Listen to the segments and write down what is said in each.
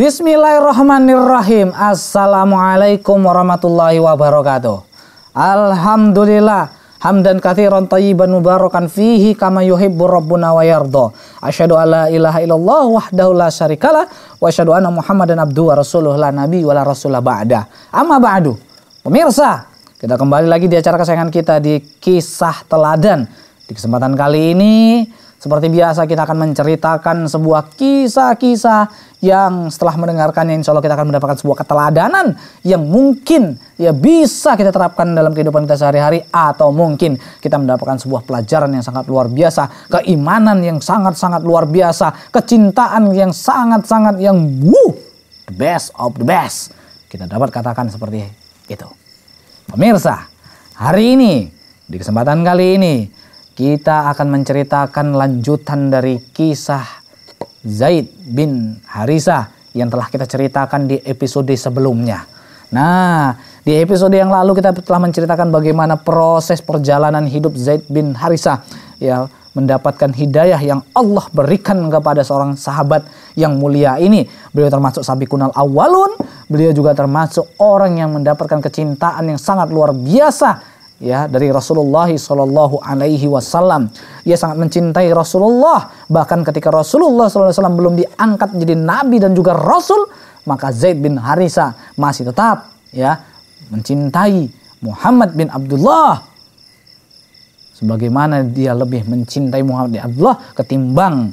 Bismillahirrahmanirrahim. Assalamualaikum warahmatullahi wabarakatuh. Alhamdulillah. Hamdan kathiran tayyiban mubarakan fihi kama yuhibbu rabbuna wa yardha. Asyhadu alla ilaha illallah wahdahu la syarikalah wa asyhadu anna Muhammadan abduhu wa rasuluh la nabi wa la rasulah ba'da. Amma ba'du. Pemirsa, kita kembali lagi di acara kesayangan kita di Kisah Teladan. Di kesempatan kali ini seperti biasa kita akan menceritakan sebuah kisah-kisah yang setelah mendengarkannya insya Allah kita akan mendapatkan sebuah keteladanan yang mungkin ya bisa kita terapkan dalam kehidupan kita sehari-hari atau mungkin kita mendapatkan sebuah pelajaran yang sangat luar biasa, keimanan yang sangat-sangat luar biasa, kecintaan yang sangat-sangat yang woo, the best of the best. Kita dapat katakan seperti itu. Pemirsa, hari ini di kesempatan kali ini kita akan menceritakan lanjutan dari kisah Zaid bin Harisah yang telah kita ceritakan di episode sebelumnya. Nah, di episode yang lalu kita telah menceritakan bagaimana proses perjalanan hidup Zaid bin Harisah ya mendapatkan hidayah yang Allah berikan kepada seorang sahabat yang mulia ini. Beliau termasuk sabi kunal awalun, beliau juga termasuk orang yang mendapatkan kecintaan yang sangat luar biasa ya dari Rasulullah Shallallahu Alaihi Wasallam. Ia sangat mencintai Rasulullah. Bahkan ketika Rasulullah Shallallahu belum diangkat menjadi nabi dan juga Rasul, maka Zaid bin Harisa masih tetap ya mencintai Muhammad bin Abdullah. Sebagaimana dia lebih mencintai Muhammad bin Abdullah ketimbang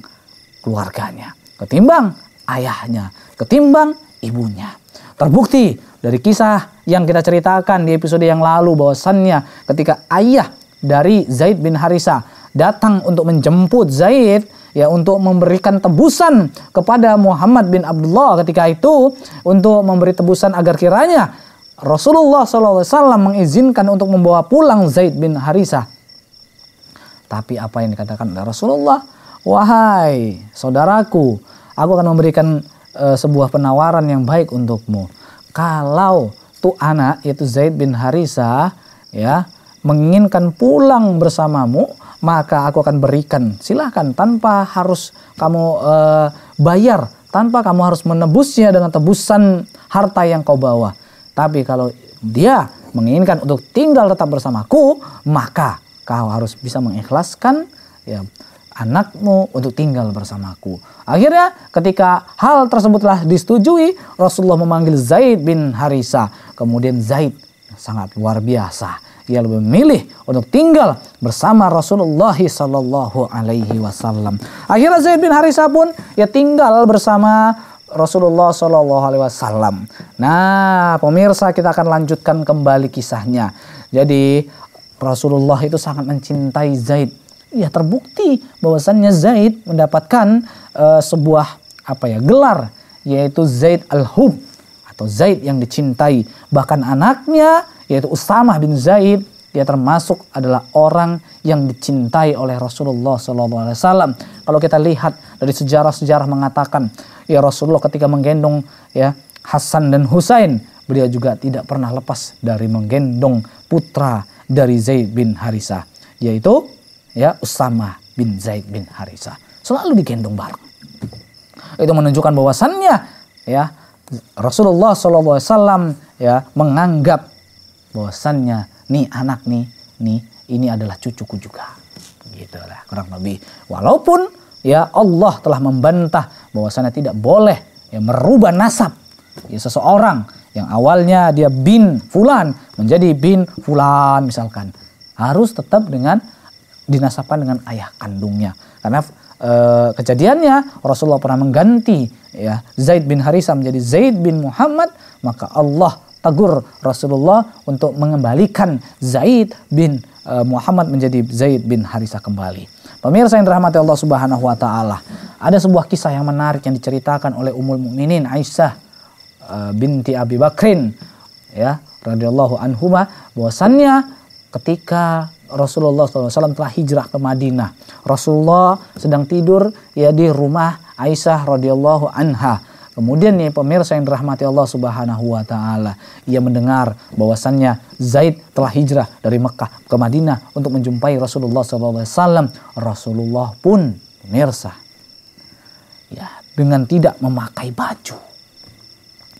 keluarganya, ketimbang ayahnya, ketimbang ibunya. Terbukti dari kisah yang kita ceritakan di episode yang lalu bahwasannya ketika ayah dari Zaid bin Harisa datang untuk menjemput Zaid ya untuk memberikan tebusan kepada Muhammad bin Abdullah ketika itu untuk memberi tebusan agar kiranya Rasulullah SAW mengizinkan untuk membawa pulang Zaid bin Harisa. Tapi apa yang dikatakan oleh Rasulullah? Wahai saudaraku, aku akan memberikan uh, sebuah penawaran yang baik untukmu kalau tu anak yaitu Zaid bin Harisa ya menginginkan pulang bersamamu maka aku akan berikan silahkan tanpa harus kamu uh, bayar tanpa kamu harus menebusnya dengan tebusan harta yang kau bawa tapi kalau dia menginginkan untuk tinggal tetap bersamaku maka kau harus bisa mengikhlaskan ya anakmu untuk tinggal bersamaku. Akhirnya ketika hal tersebutlah disetujui, Rasulullah memanggil Zaid bin Harisa. Kemudian Zaid sangat luar biasa. Ia lebih memilih untuk tinggal bersama Rasulullah Sallallahu Alaihi Wasallam. Akhirnya Zaid bin Harisa pun ya tinggal bersama Rasulullah Sallallahu Alaihi Wasallam. Nah, pemirsa kita akan lanjutkan kembali kisahnya. Jadi Rasulullah itu sangat mencintai Zaid ya terbukti bahwasannya Zaid mendapatkan uh, sebuah apa ya gelar yaitu Zaid al-Hub atau Zaid yang dicintai bahkan anaknya yaitu Usamah bin Zaid dia termasuk adalah orang yang dicintai oleh Rasulullah SAW. Kalau kita lihat dari sejarah-sejarah mengatakan ya Rasulullah ketika menggendong ya Hasan dan Husain beliau juga tidak pernah lepas dari menggendong putra dari Zaid bin Harisah yaitu ya Usama bin Zaid bin Harisa selalu digendong bareng. Itu menunjukkan bahwasannya ya Rasulullah SAW ya menganggap bahwasannya nih anak nih nih ini adalah cucuku juga. Gitu lah kurang lebih. Walaupun ya Allah telah membantah bahwasannya tidak boleh ya merubah nasab ya seseorang yang awalnya dia bin fulan menjadi bin fulan misalkan harus tetap dengan dinasakan dengan ayah kandungnya. Karena e, kejadiannya Rasulullah pernah mengganti ya Zaid bin Harisa menjadi Zaid bin Muhammad, maka Allah tegur Rasulullah untuk mengembalikan Zaid bin e, Muhammad menjadi Zaid bin Harisa kembali. Pemirsa yang dirahmati Allah Subhanahu wa taala, ada sebuah kisah yang menarik yang diceritakan oleh Ummul Mukminin Aisyah e, binti Abi Bakrin ya radhiyallahu anhuma bahwasannya ketika Rasulullah SAW telah hijrah ke Madinah. Rasulullah sedang tidur ya di rumah Aisyah radhiyallahu anha. Kemudian nih pemirsa yang dirahmati Allah Subhanahu wa taala, ia mendengar bahwasannya Zaid telah hijrah dari Mekah ke Madinah untuk menjumpai Rasulullah SAW. Rasulullah pun pemirsa ya dengan tidak memakai baju.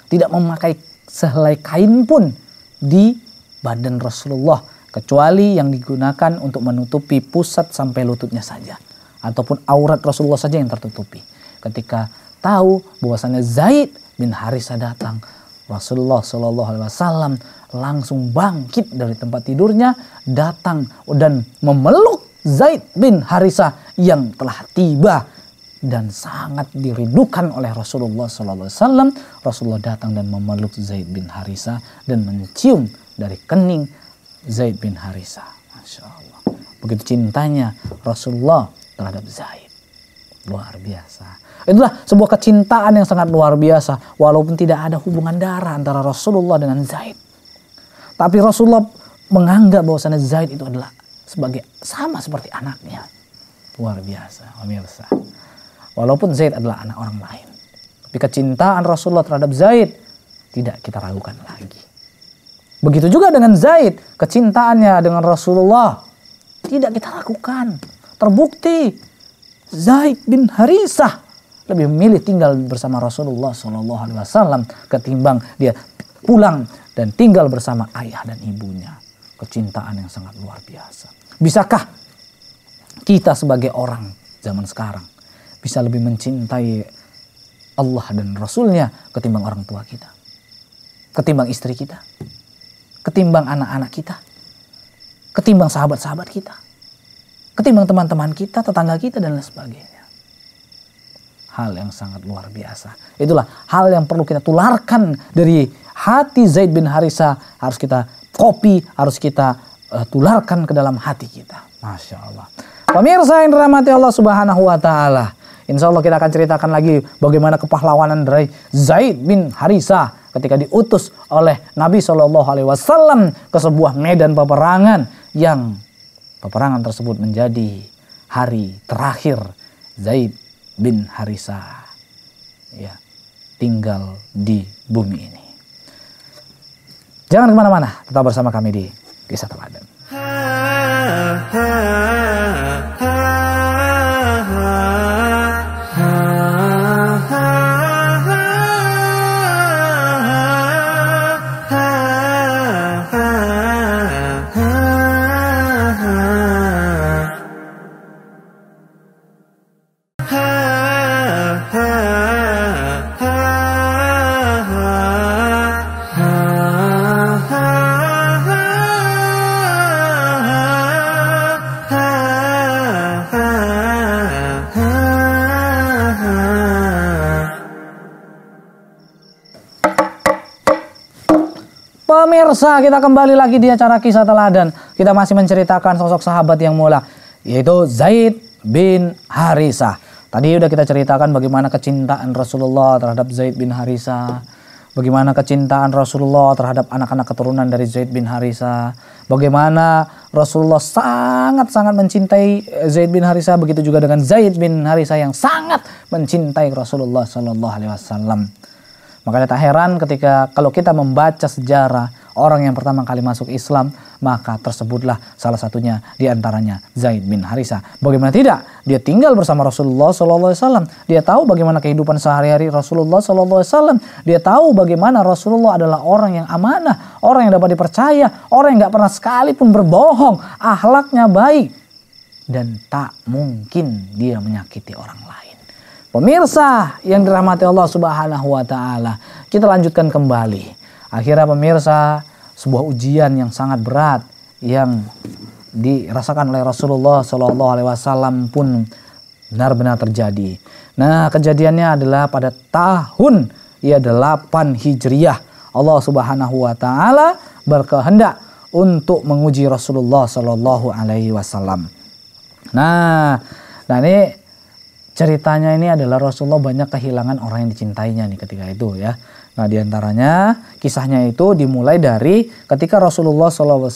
Tidak memakai sehelai kain pun di badan Rasulullah kecuali yang digunakan untuk menutupi pusat sampai lututnya saja ataupun aurat Rasulullah saja yang tertutupi. Ketika tahu bahwasanya Zaid bin Harisa datang, Rasulullah Shallallahu Alaihi Wasallam langsung bangkit dari tempat tidurnya, datang dan memeluk Zaid bin Harisa yang telah tiba dan sangat dirindukan oleh Rasulullah Shallallahu Alaihi Wasallam. Rasulullah datang dan memeluk Zaid bin Harisa dan mencium dari kening Zaid bin Harisa. Masya Allah. Begitu cintanya Rasulullah terhadap Zaid. Luar biasa. Itulah sebuah kecintaan yang sangat luar biasa. Walaupun tidak ada hubungan darah antara Rasulullah dengan Zaid. Tapi Rasulullah menganggap bahwasannya Zaid itu adalah sebagai sama seperti anaknya. Luar biasa, pemirsa. Walaupun Zaid adalah anak orang lain. Tapi kecintaan Rasulullah terhadap Zaid tidak kita ragukan lagi. Begitu juga dengan Zaid, kecintaannya dengan Rasulullah tidak kita lakukan. Terbukti Zaid bin Harisah lebih memilih tinggal bersama Rasulullah Shallallahu Alaihi Wasallam ketimbang dia pulang dan tinggal bersama ayah dan ibunya. Kecintaan yang sangat luar biasa. Bisakah kita sebagai orang zaman sekarang bisa lebih mencintai Allah dan Rasulnya ketimbang orang tua kita? Ketimbang istri kita? ketimbang anak-anak kita, ketimbang sahabat-sahabat kita, ketimbang teman-teman kita, tetangga kita, dan lain sebagainya. Hal yang sangat luar biasa. Itulah hal yang perlu kita tularkan dari hati Zaid bin Harisa. Harus kita kopi, harus kita uh, tularkan ke dalam hati kita. Masya Allah. Pemirsa yang dirahmati Allah subhanahu wa ta'ala. Insya Allah kita akan ceritakan lagi bagaimana kepahlawanan dari Zaid bin Harisa ketika diutus oleh Nabi Shallallahu Alaihi Wasallam ke sebuah medan peperangan yang peperangan tersebut menjadi hari terakhir Zaid bin Harisa ya tinggal di bumi ini. Jangan kemana-mana, tetap bersama kami di Kisah Teladan. Pemirsa, kita kembali lagi di acara kisah teladan. Kita masih menceritakan sosok sahabat yang mula, yaitu Zaid bin Harisah. Tadi udah kita ceritakan bagaimana kecintaan Rasulullah terhadap Zaid bin Harisah. Bagaimana kecintaan Rasulullah terhadap anak-anak keturunan dari Zaid bin Harisah. Bagaimana Rasulullah sangat-sangat mencintai eh, Zaid bin Harisah. Begitu juga dengan Zaid bin Harisah yang sangat mencintai Rasulullah Sallallahu Alaihi Wasallam. Makanya tak heran ketika kalau kita membaca sejarah orang yang pertama kali masuk Islam, maka tersebutlah salah satunya di antaranya Zaid bin Harisa. Bagaimana tidak? Dia tinggal bersama Rasulullah SAW. Dia tahu bagaimana kehidupan sehari-hari Rasulullah SAW. Dia tahu bagaimana Rasulullah adalah orang yang amanah, orang yang dapat dipercaya, orang yang gak pernah sekalipun berbohong, ahlaknya baik, dan tak mungkin dia menyakiti orang lain. Pemirsa yang dirahmati Allah Subhanahu wa taala, kita lanjutkan kembali. Akhirnya pemirsa, sebuah ujian yang sangat berat yang dirasakan oleh Rasulullah Shallallahu alaihi wasallam pun benar-benar terjadi. Nah, kejadiannya adalah pada tahun ya 8 Hijriah. Allah Subhanahu wa taala berkehendak untuk menguji Rasulullah Shallallahu alaihi wasallam. Nah, nah ini ceritanya ini adalah Rasulullah banyak kehilangan orang yang dicintainya nih ketika itu ya. Nah diantaranya kisahnya itu dimulai dari ketika Rasulullah SAW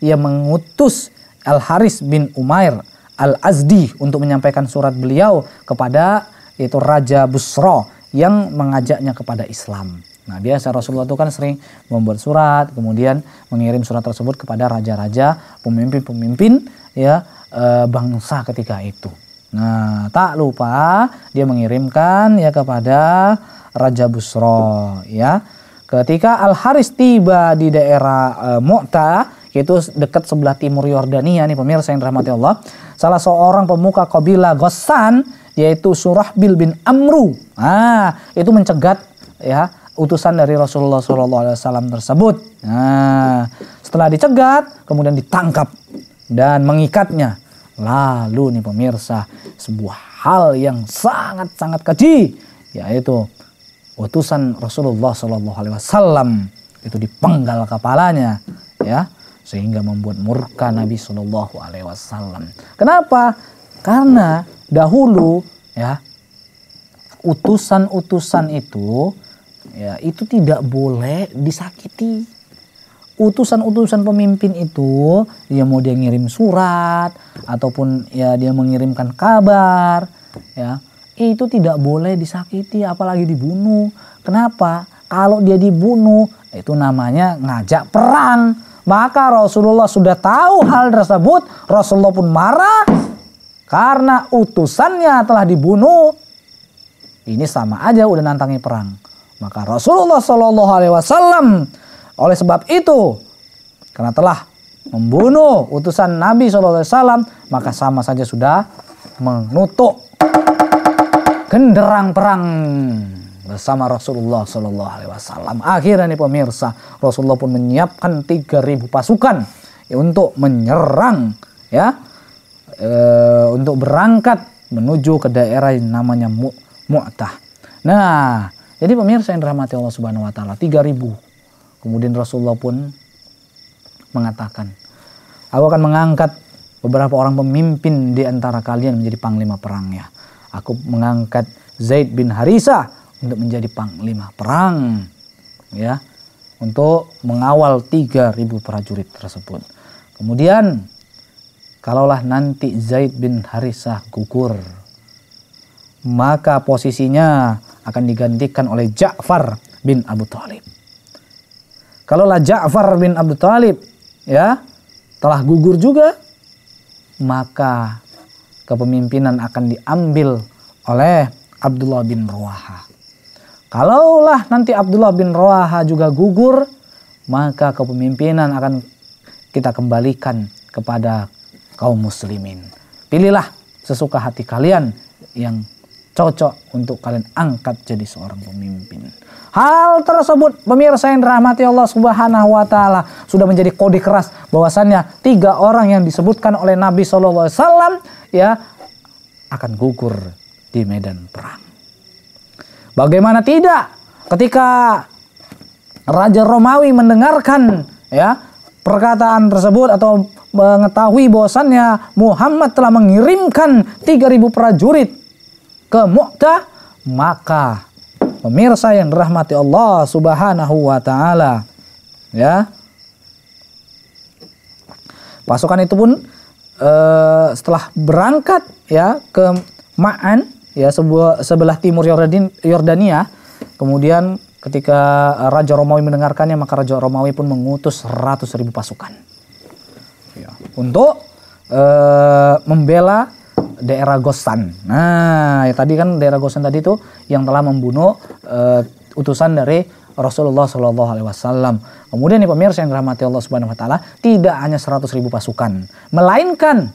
ia mengutus Al Haris bin Umair Al Azdi untuk menyampaikan surat beliau kepada yaitu Raja Busro yang mengajaknya kepada Islam. Nah biasa Rasulullah itu kan sering membuat surat, kemudian mengirim surat tersebut kepada raja-raja, pemimpin-pemimpin ya e, bangsa ketika itu. Nah, tak lupa dia mengirimkan ya kepada Raja Busro ya. Ketika Al Haris tiba di daerah e, eh, Mu'ta, yaitu dekat sebelah timur Yordania nih pemirsa yang dirahmati Allah, salah seorang pemuka kabilah Gosan yaitu Surah Bil bin Amru. Ah, itu mencegat ya utusan dari Rasulullah SAW tersebut. Nah, setelah dicegat, kemudian ditangkap dan mengikatnya Lalu nih pemirsa, sebuah hal yang sangat-sangat keji yaitu utusan Rasulullah Shallallahu alaihi wasallam itu dipenggal kepalanya ya sehingga membuat murka Nabi Shallallahu alaihi wasallam. Kenapa? Karena dahulu ya utusan-utusan itu ya itu tidak boleh disakiti utusan-utusan pemimpin itu dia ya mau dia ngirim surat ataupun ya dia mengirimkan kabar ya itu tidak boleh disakiti apalagi dibunuh kenapa kalau dia dibunuh itu namanya ngajak perang maka Rasulullah sudah tahu hal tersebut Rasulullah pun marah karena utusannya telah dibunuh ini sama aja udah nantangi perang maka Rasulullah Shallallahu Alaihi Wasallam oleh sebab itu, karena telah membunuh utusan Nabi SAW, maka sama saja sudah menutup genderang perang bersama Rasulullah Shallallahu Alaihi Wasallam. Akhirnya nih pemirsa, Rasulullah pun menyiapkan 3.000 pasukan ya, untuk menyerang, ya, e, untuk berangkat menuju ke daerah yang namanya Mu'tah. Nah, jadi pemirsa yang dirahmati Allah Subhanahu Wa Taala, 3.000 Kemudian Rasulullah pun mengatakan, Aku akan mengangkat beberapa orang pemimpin di antara kalian menjadi panglima perang ya. Aku mengangkat Zaid bin Harisa untuk menjadi panglima perang. Ya, untuk mengawal 3000 prajurit tersebut. Kemudian kalaulah nanti Zaid bin Harisah gugur, maka posisinya akan digantikan oleh Ja'far bin Abu Thalib. Kalaulah Ja'far bin Abdul Talib ya telah gugur juga, maka kepemimpinan akan diambil oleh Abdullah bin Rawaha. Kalaulah nanti Abdullah bin Ruaha juga gugur, maka kepemimpinan akan kita kembalikan kepada kaum muslimin. Pilihlah sesuka hati kalian yang cocok untuk kalian angkat jadi seorang pemimpin. Hal tersebut pemirsa yang dirahmati Allah Subhanahu wa taala sudah menjadi kode keras bahwasannya tiga orang yang disebutkan oleh Nabi Shallallahu alaihi wasallam ya akan gugur di medan perang. Bagaimana tidak ketika Raja Romawi mendengarkan ya perkataan tersebut atau mengetahui bahwasannya Muhammad telah mengirimkan 3000 prajurit ke Mu'tah maka Pemirsa yang dirahmati Allah Subhanahu wa taala. Ya. Pasukan itu pun uh, setelah berangkat ya ke Ma'an ya sebuah sebelah timur Yordania, Yordania kemudian ketika Raja Romawi mendengarkannya maka Raja Romawi pun mengutus 100.000 ribu pasukan ya, untuk e, membela daerah Gosan. Nah, ya tadi kan daerah Gosan tadi itu yang telah membunuh uh, utusan dari Rasulullah Shallallahu Alaihi Wasallam. Kemudian nih pemirsa yang dirahmati Allah Subhanahu Wa Taala, tidak hanya 100 ribu pasukan, melainkan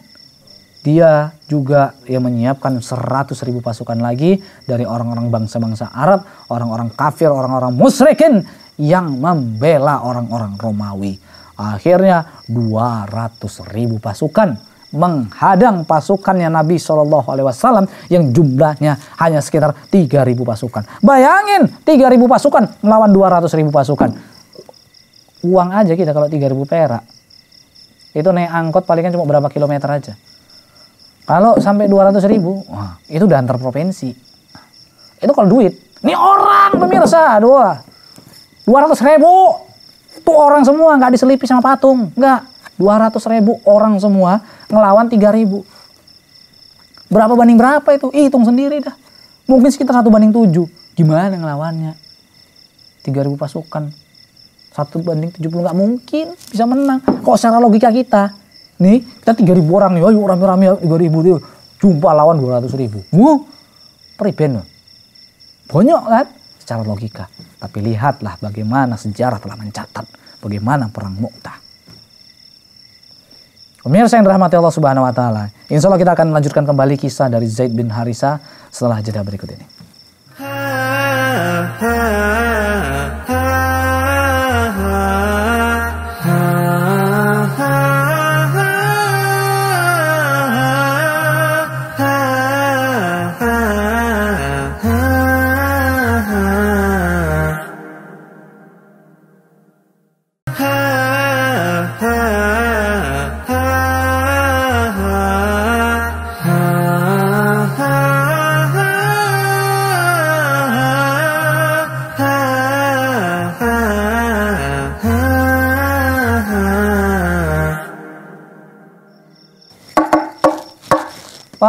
dia juga yang menyiapkan 100 ribu pasukan lagi dari orang-orang bangsa-bangsa Arab, orang-orang kafir, orang-orang musyrikin yang membela orang-orang Romawi. Akhirnya 200 ribu pasukan menghadang pasukannya Nabi Shallallahu Alaihi Wasallam yang jumlahnya hanya sekitar 3.000 pasukan. Bayangin 3.000 pasukan melawan 200.000 pasukan. Uang aja kita kalau 3.000 perak. Itu naik angkot palingan cuma berapa kilometer aja. Kalau sampai 200.000, wah, itu udah antar provinsi. Itu kalau duit. Ini orang pemirsa, dua. ratus ribu. itu orang semua nggak diselipi sama patung. Nggak 200 ribu orang semua ngelawan 3 ribu. Berapa banding berapa itu? Ih, hitung sendiri dah. Mungkin sekitar satu banding 7. Gimana ngelawannya? 3 ribu pasukan. Satu banding 70 nggak mungkin bisa menang. Kok secara logika kita? Nih, kita 3 ribu orang nih. Ayo rame-rame 3 ribu. Yuk. Jumpa lawan 200 ribu. Wuh, peribin. Banyak kan? Secara logika. Tapi lihatlah bagaimana sejarah telah mencatat. Bagaimana perang Mu'tah Pemirsa yang dirahmati Allah Subhanahu wa taala. Insya Allah kita akan melanjutkan kembali kisah dari Zaid bin Harisa setelah jeda berikut ini. Ha, ha.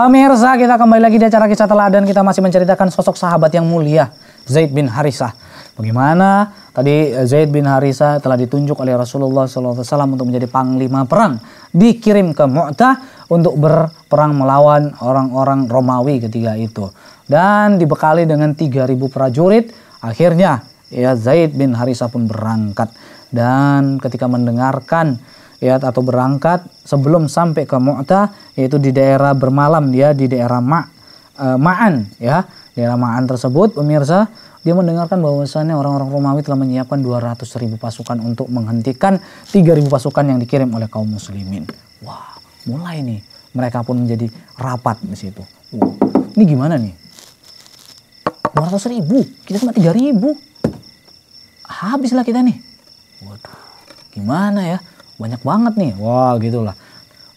Pemirsa, kita kembali lagi di acara kisah teladan. Kita masih menceritakan sosok sahabat yang mulia, Zaid bin Harisah. Bagaimana tadi eh, Zaid bin Harisah telah ditunjuk oleh Rasulullah SAW untuk menjadi panglima perang. Dikirim ke Mu'tah untuk berperang melawan orang-orang Romawi ketiga itu. Dan dibekali dengan 3.000 prajurit, akhirnya ya Zaid bin Harisah pun berangkat. Dan ketika mendengarkan ya atau berangkat sebelum sampai ke Mu'tah yaitu di daerah bermalam dia ya, di daerah Ma e, Ma'an ya daerah Ma'an tersebut pemirsa dia mendengarkan bahwasannya orang-orang Romawi telah menyiapkan 200 ribu pasukan untuk menghentikan ribu pasukan yang dikirim oleh kaum muslimin. Wah, mulai nih mereka pun menjadi rapat di situ. Uh, ini gimana nih? 200 ribu, kita cuma 3 ribu. Habislah kita nih. Waduh, gimana ya? banyak banget nih wah gitulah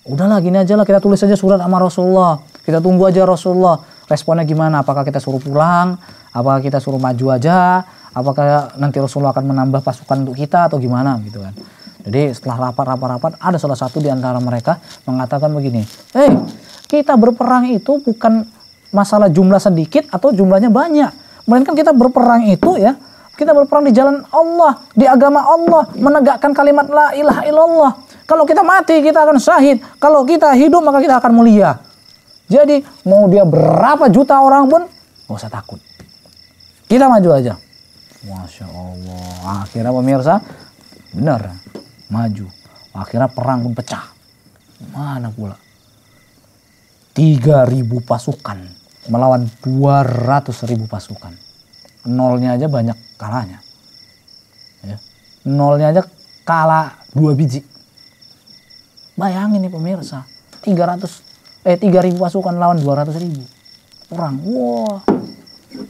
udahlah gini aja lah kita tulis aja surat sama Rasulullah kita tunggu aja Rasulullah responnya gimana apakah kita suruh pulang apakah kita suruh maju aja apakah nanti Rasulullah akan menambah pasukan untuk kita atau gimana gitu kan jadi setelah rapat-rapat-rapat ada salah satu di antara mereka mengatakan begini hei eh, kita berperang itu bukan masalah jumlah sedikit atau jumlahnya banyak melainkan kita berperang itu ya kita berperang di jalan Allah, di agama Allah, menegakkan kalimat la ilaha illallah. Kalau kita mati, kita akan syahid. Kalau kita hidup, maka kita akan mulia. Jadi, mau dia berapa juta orang pun, gak usah takut. Kita maju aja. Masya Allah. Akhirnya pemirsa, benar. Maju. Akhirnya perang pun pecah. Mana pula? 3000 pasukan melawan ratus ribu pasukan. Nolnya aja banyak kalahnya ya. nolnya aja kalah dua biji bayangin nih pemirsa 300 eh 3000 pasukan lawan 200000 ribu orang wow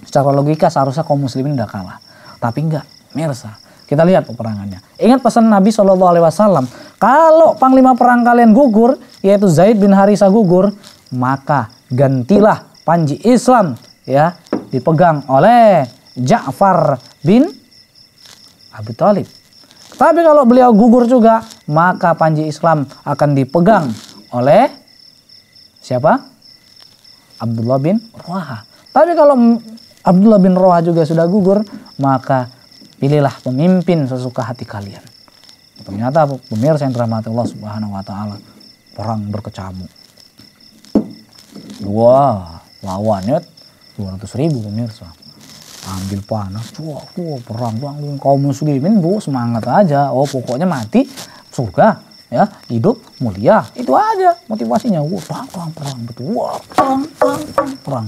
secara logika seharusnya kaum muslimin udah kalah tapi enggak pemirsa kita lihat peperangannya. Ingat pesan Nabi Shallallahu Alaihi Wasallam, kalau panglima perang kalian gugur, yaitu Zaid bin Harisa gugur, maka gantilah panji Islam ya dipegang oleh Ja'far bin Abi Talib. Tapi kalau beliau gugur juga, maka panji Islam akan dipegang oleh siapa? Abdullah bin Roha. Tapi kalau Abdullah bin Roha juga sudah gugur, maka pilihlah pemimpin sesuka hati kalian. Ternyata pemirsa yang dirahmati Allah Subhanahu wa taala, perang berkecamuk. Wah, lawannya 200 ribu pemirsa ambil panas tuh wah perang bangun kaum muslimin bu semangat aja oh pokoknya mati surga ya hidup mulia itu aja motivasinya wah perang perang perang betul wah perang perang perang, perang.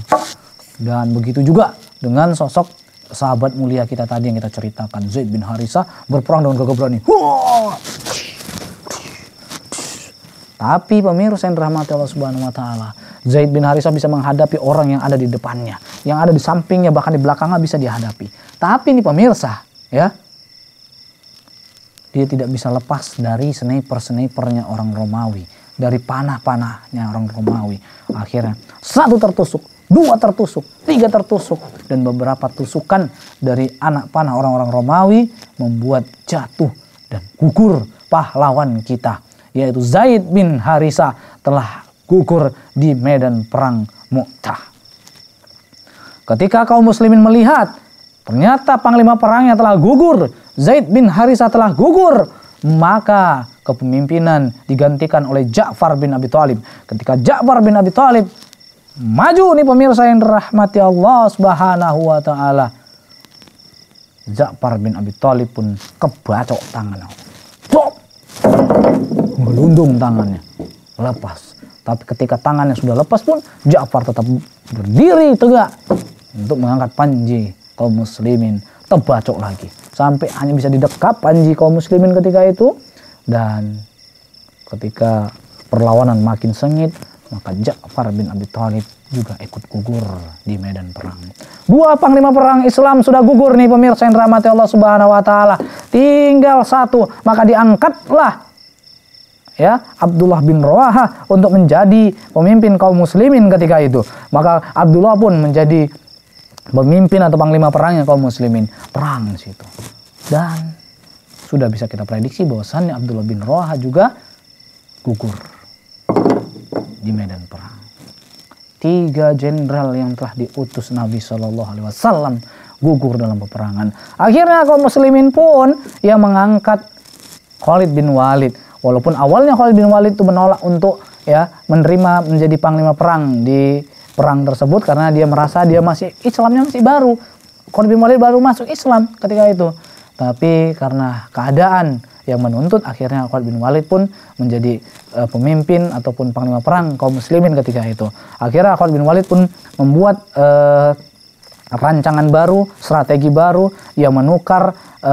dan begitu juga dengan sosok sahabat mulia kita tadi yang kita ceritakan Zaid bin Harisa berperang dengan gagah berani tapi pemirsa yang dirahmati Allah Subhanahu wa taala Zaid bin Harisah bisa menghadapi orang yang ada di depannya, yang ada di sampingnya bahkan di belakangnya bisa dihadapi. Tapi ini pemirsa, ya. Dia tidak bisa lepas dari sniper-snipernya orang Romawi, dari panah-panahnya orang Romawi. Akhirnya satu tertusuk, dua tertusuk, tiga tertusuk dan beberapa tusukan dari anak panah orang-orang Romawi membuat jatuh dan gugur pahlawan kita yaitu Zaid bin Harisa telah gugur di medan perang Mu'tah. Ketika kaum muslimin melihat ternyata panglima perangnya telah gugur, Zaid bin Harisa telah gugur, maka kepemimpinan digantikan oleh Ja'far bin Abi Thalib. Ketika Ja'far bin Abi Thalib maju nih pemirsa yang dirahmati Allah Subhanahu wa taala. Ja'far bin Abi Thalib pun kebacok tangannya. Melundung tangannya. Lepas. Tapi ketika tangannya sudah lepas pun Ja'far tetap berdiri tegak untuk mengangkat panji kaum muslimin terbacok lagi sampai hanya bisa didekap panji kaum muslimin ketika itu dan ketika perlawanan makin sengit maka Ja'far bin Abi Thalib juga ikut gugur di medan perang. Dua panglima perang Islam sudah gugur nih pemirsa yang dirahmati Allah Subhanahu wa taala. Tinggal satu, maka diangkatlah ya Abdullah bin Rawahah untuk menjadi pemimpin kaum muslimin ketika itu. Maka Abdullah pun menjadi pemimpin atau panglima perangnya kaum muslimin. Perang di situ. Dan sudah bisa kita prediksi bahwasannya Abdullah bin Rawahah juga gugur di medan perang. Tiga jenderal yang telah diutus Nabi Shallallahu Alaihi Wasallam gugur dalam peperangan. Akhirnya kaum muslimin pun yang mengangkat Khalid bin Walid Walaupun awalnya Khalid bin Walid itu menolak untuk ya menerima menjadi panglima perang di perang tersebut karena dia merasa dia masih Islamnya masih baru. Khalid bin Walid baru masuk Islam ketika itu. Tapi karena keadaan yang menuntut akhirnya Khalid bin Walid pun menjadi uh, pemimpin ataupun panglima perang kaum muslimin ketika itu. Akhirnya Khalid bin Walid pun membuat uh, rancangan baru, strategi baru yang menukar e,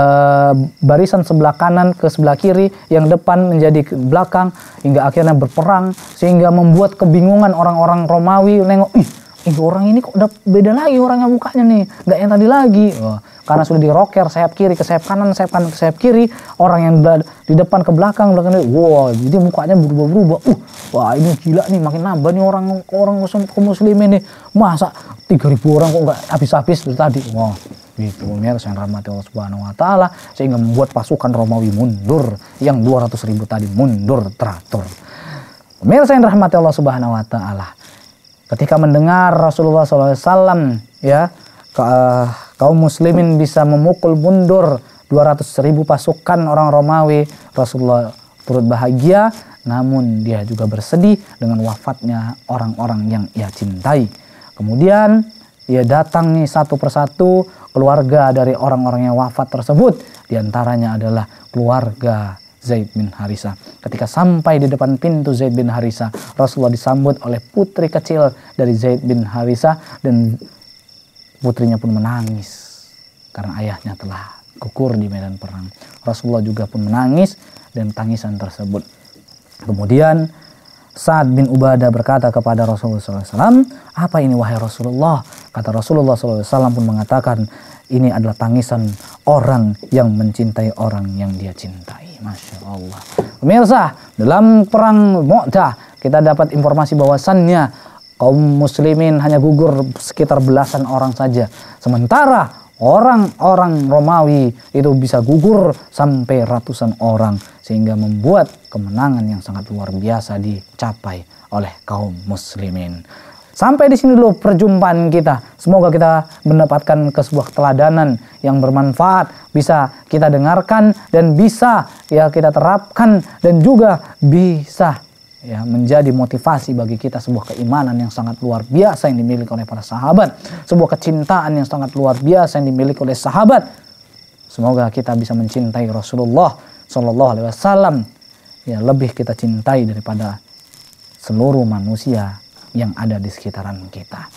barisan sebelah kanan ke sebelah kiri, yang depan menjadi belakang hingga akhirnya berperang sehingga membuat kebingungan orang-orang Romawi nengok ih ini orang ini kok udah beda lagi orangnya mukanya nih nggak yang tadi lagi Wah, oh, karena sudah rocker sayap kiri ke sayap kanan sayap kanan ke sayap kiri orang yang di depan ke belakang belakang dia wow jadi mukanya berubah-berubah uh wah ini gila nih makin nambah nih orang orang muslim ini masa 3000 orang kok nggak habis-habis dari tadi wah gitu pemirsa yang rahmati Allah Subhanahu wa taala sehingga membuat pasukan Romawi mundur yang 200 ribu tadi mundur teratur pemirsa yang rahmati Allah Subhanahu wa taala ketika mendengar Rasulullah SAW ya eh, kaum muslimin bisa memukul mundur 200 ribu pasukan orang Romawi Rasulullah turut bahagia namun dia juga bersedih dengan wafatnya orang-orang yang ia cintai kemudian ia datang nih satu persatu keluarga dari orang-orang yang wafat tersebut diantaranya adalah keluarga Zaid bin Harisa. Ketika sampai di depan pintu Zaid bin Harisa, Rasulullah disambut oleh putri kecil dari Zaid bin Harisa dan putrinya pun menangis karena ayahnya telah gugur di medan perang. Rasulullah juga pun menangis dan tangisan tersebut. Kemudian Sa'ad bin Ubadah berkata kepada Rasulullah SAW, apa ini wahai Rasulullah? Kata Rasulullah SAW pun mengatakan, ini adalah tangisan orang yang mencintai orang yang dia cintai. Masya Allah. Pemirsa, dalam perang Mu'tah, kita dapat informasi bahwasannya kaum muslimin hanya gugur sekitar belasan orang saja. Sementara orang-orang Romawi itu bisa gugur sampai ratusan orang sehingga membuat kemenangan yang sangat luar biasa dicapai oleh kaum muslimin. Sampai di sini dulu perjumpaan kita. Semoga kita mendapatkan ke sebuah teladanan yang bermanfaat, bisa kita dengarkan dan bisa ya kita terapkan dan juga bisa ya menjadi motivasi bagi kita sebuah keimanan yang sangat luar biasa yang dimiliki oleh para sahabat, sebuah kecintaan yang sangat luar biasa yang dimiliki oleh sahabat. Semoga kita bisa mencintai Rasulullah Shallallahu Alaihi Wasallam ya lebih kita cintai daripada seluruh manusia yang ada di sekitaran kita.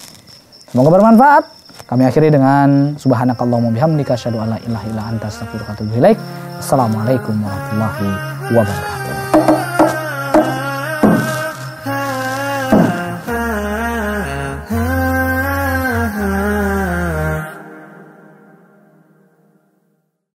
Semoga bermanfaat. Kami akhiri dengan subhanakallahumma bihamdika asyhadu an la ilaha illa anta astaghfiruka wa atubu ilaik. Assalamualaikum warahmatullahi wabarakatuh.